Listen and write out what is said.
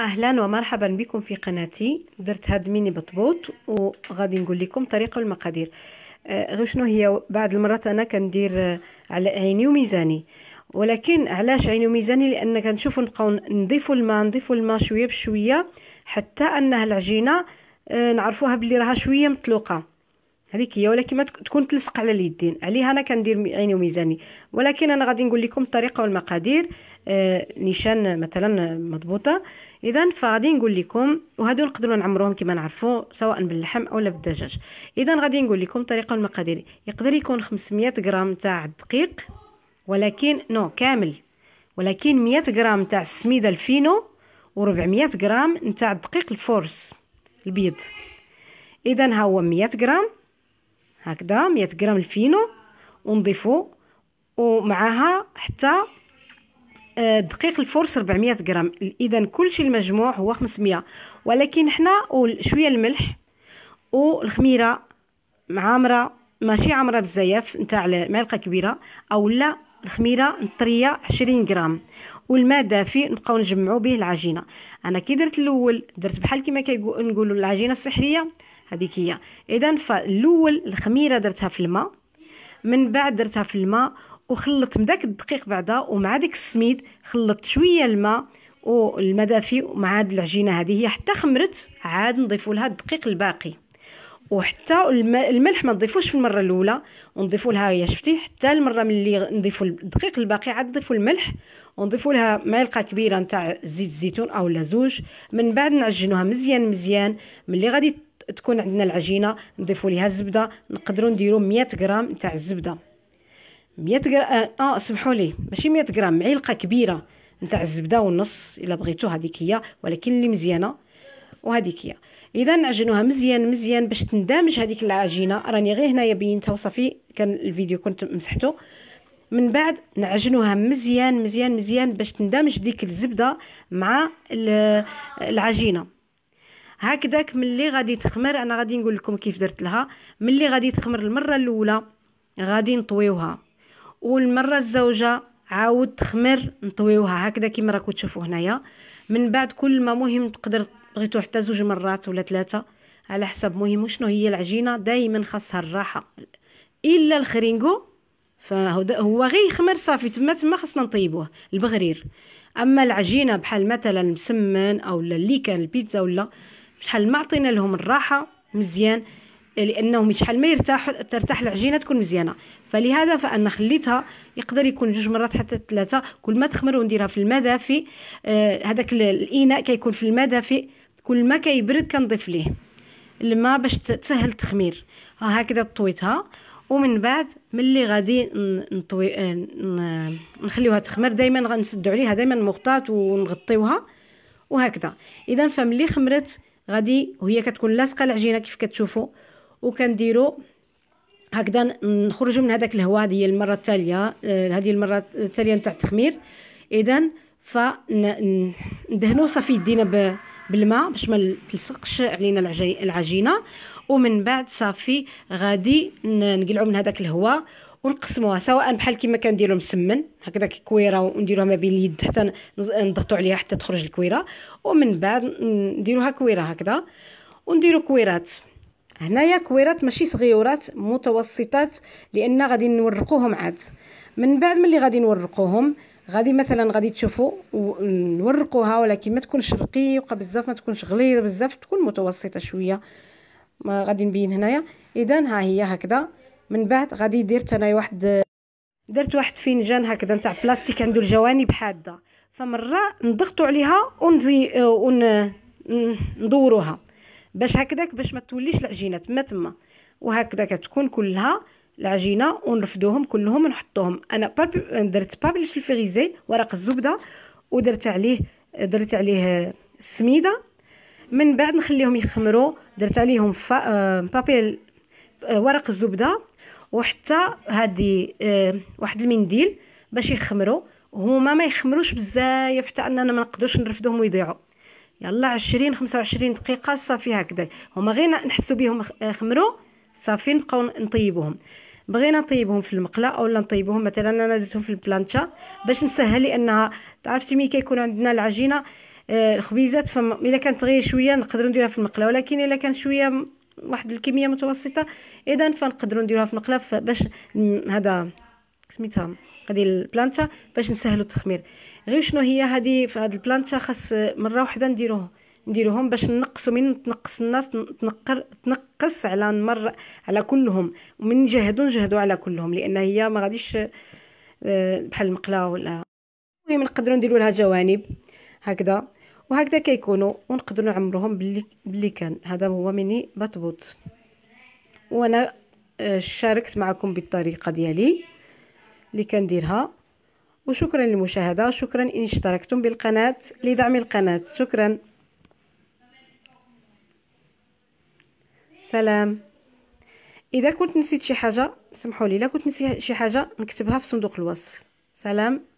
اهلا ومرحبا بكم في قناتي درت هاد ميني بطبوط وغادي نقول لكم طريقه المقادير آه، غير شنو هي بعض المرات انا كندير آه، على عيني وميزاني ولكن علاش عيني وميزاني لان كنشوف نبقاو نضيفوا الماء نضيفوا الماء شويه بشويه حتى انها العجينه آه، نعرفوها بلي راها شويه مطلوقه هذيك هي ولكن ما تكون تلصق على اليدين عليها انا كندير عيني وميزاني ولكن انا غادي نقول لكم الطريقه والمقادير آه، نيشان مثلا مضبوطه اذا فغادي نقول لكم وهادو نقدروا نعمروهم كما نعرفوا سواء باللحم اولا بالدجاج اذا غادي نقول لكم الطريقه والمقادير يقدر يكون 500 غرام تاع الدقيق ولكن نو كامل ولكن 100 غرام تاع السميده الفينو و400 غرام تاع الدقيق الفورس البيض اذا ها هو 100 غرام هكذا مية غرام الفينو ونضيفو ومعها حتى آه، دقيق الفور 400 غرام اذا كلشي المجموع هو 500 ولكن حنا شويه الملح والخميره معامره ماشي عامره بزاف نتاع معلقه كبيره او لا الخميره الطريه 20 غرام والماء دافي نبقاو نجمعو به العجينه انا كي درت الاول درت بحال كيما كنقولوا العجينه السحريه هذيك هي اذا فالاول الخميره درتها في الماء من بعد درتها في الماء وخلطت من داك الدقيق بعدا ومع داك السميد خلطت شويه الماء والماء دافي ومع هاد العجينه هذه هي حتى خمرت عاد نضيفوا لها الدقيق الباقي وحتى الملح ما نضيفوش في المره الاولى ونضيفوا لها يا شفتي حتى المره ملي نضيفوا الدقيق الباقي عاد نضيفوا الملح ونضيفوا لها معلقه كبيره نتاع زيت الزيتون اولا زوج من بعد نعجنوها مزيان مزيان ملي غادي تكون عندنا العجينه نضيفوا ليها الزبده نقدروا نديروا 100 غرام تاع الزبده 100 غرام اه, آه، سمحوا لي ماشي 100 غرام معلقه كبيره نتاع الزبده ونص الا بغيتو هذيك هي ولكن اللي مزيانه وهذيك هي اذا نعجنوها مزيان مزيان باش تندمج هذيك العجينه راني غير هنايا بينتها وصافي كان الفيديو كنت مسحته من بعد نعجنوها مزيان مزيان مزيان باش تندمج ديك الزبده مع العجينه هكذاك ملي غادي تخمر انا غادي نقول لكم كيف درت لها ملي غادي تخمر المره الاولى غادي نطويوها والمره الزوجه عاود تخمر نطويوها هكذا كما راكم تشوفوا هنايا من بعد كل ما مهم تقدر بغيتو حتى زوج مرات ولا ثلاثه على حسب مهم شنو هي العجينه دائما خاصها الراحه الا الخرينغو فهو غير يخمر صافي تما تما خصنا نطيبوه البغرير اما العجينه بحال مثلا مسمن او اللي كان البيتزا ولا شحال ما عطينا لهم الراحه مزيان لانهم شحال ما يرتاحوا ترتاح العجينه تكون مزيانه فلهذا فانا خليتها يقدر يكون جوج مرات حتى ثلاثه كل ما تخمر ونديرها في الماء دافي آه هذاك الاناء كيكون في الماء دافي كل ما كيبرد كنضيف ليه الماء باش تسهل التخمير ها هكذا طويتها ومن بعد ملي غادي نطوي آه، نخليوها تخمر دائما غنسدو عليها دائما مغطاة ونغطيوها وهكذا اذا فملي خمرت غادي وهي كتكون لاصقه العجينه كيف كتشوفوا وكنديروا هكذا نخرجوا من هذاك الهواء هذه المره التاليه آه، هذه المره التاليه نتاع التخمير اذا فندهنوا صافي يدينا بالماء باش ما تلصقش علينا العجينه ومن بعد صافي غادي نقلعوا من هذاك الهواء ونقسموها سواء بحال كيما كنديرو مسمن هكذا كويره ونديروها ما بين اليد حتى نضغطوا عليها حتى تخرج الكويره ومن بعد نديروها كويره هكذا ونديرو كويرات هنايا كويرات ماشي صغيورات متوسطات لان غادي نورقوهم عاد من بعد ملي غادي نورقوهم غادي مثلا غادي تشوفوا نورقوها ولكن ما تكونش رقيقه بزاف ما تكونش غليظه بزاف تكون متوسطه شويه ما غادي نبين هنايا اذا ها هي هكذا من بعد غادي درت انايا واحد درت واحد فنجان هكذا نتاع بلاستيك عنده الجوانب حاده فمره نضغطوا عليها ونزي ون ندوروها باش هكذاك باش ما توليش العجينه تما تما وهكذا كتكون كلها العجينه ونرفدوهم كلهم ونحطوهم انا درت بابليش الفريزي ورق الزبده ودرت عليه درت عليه السميده من بعد نخليهم يخمروا درت عليهم بابيل ورق الزبده وحتى هذه آه، واحد المنديل باش يخمروا هما ما يخمروش بزاف حتى اننا ما نقدروش نرفدهم ويضيعوا يلا 20 25 دقيقه صافي هكذا هما غير نحسوا بهم آه، خمروا صافي نبقاو نطيبوهم بغينا نطيبهم في المقله اولا نطيبوهم مثلا انا درتهم في البلانشا باش نسهل لانها تعرفتي مين كيكون عندنا العجينه آه، الخبيزات فما الا كانت غير شويه نقدروا نديرها في المقله ولكن الا كان شويه واحد الكميه متوسطه اذا فنقدروا نديروها في مقلاه باش هذا سميتها هذه البلانشا باش نسهلوا التخمير غير شنو هي هذه في هذه البلانشا خاص مره واحده نديروه نديروهم باش نقصوا من تنقص الناس تنقر تنقص على مر على كلهم ومن نجهدوا نجهدوا على كلهم لان هي ما غاديش آه، بحال المقله ولا المهم نقدروا نديروا لها جوانب هكذا وهكذا كيكونوا ونقدروا نعمروهم باللي باللي كان هذا هو مني بطبوط وانا آه، شاركت معكم بالطريقه ديالي اللي كنديرها وشكرا للمشاهده شكرا ان اشتركتم بالقناه لدعم القناه شكرا سلام اذا كنت نسيت شي حاجه سمحوا لي الا كنت نسيت شي حاجه نكتبها في صندوق الوصف سلام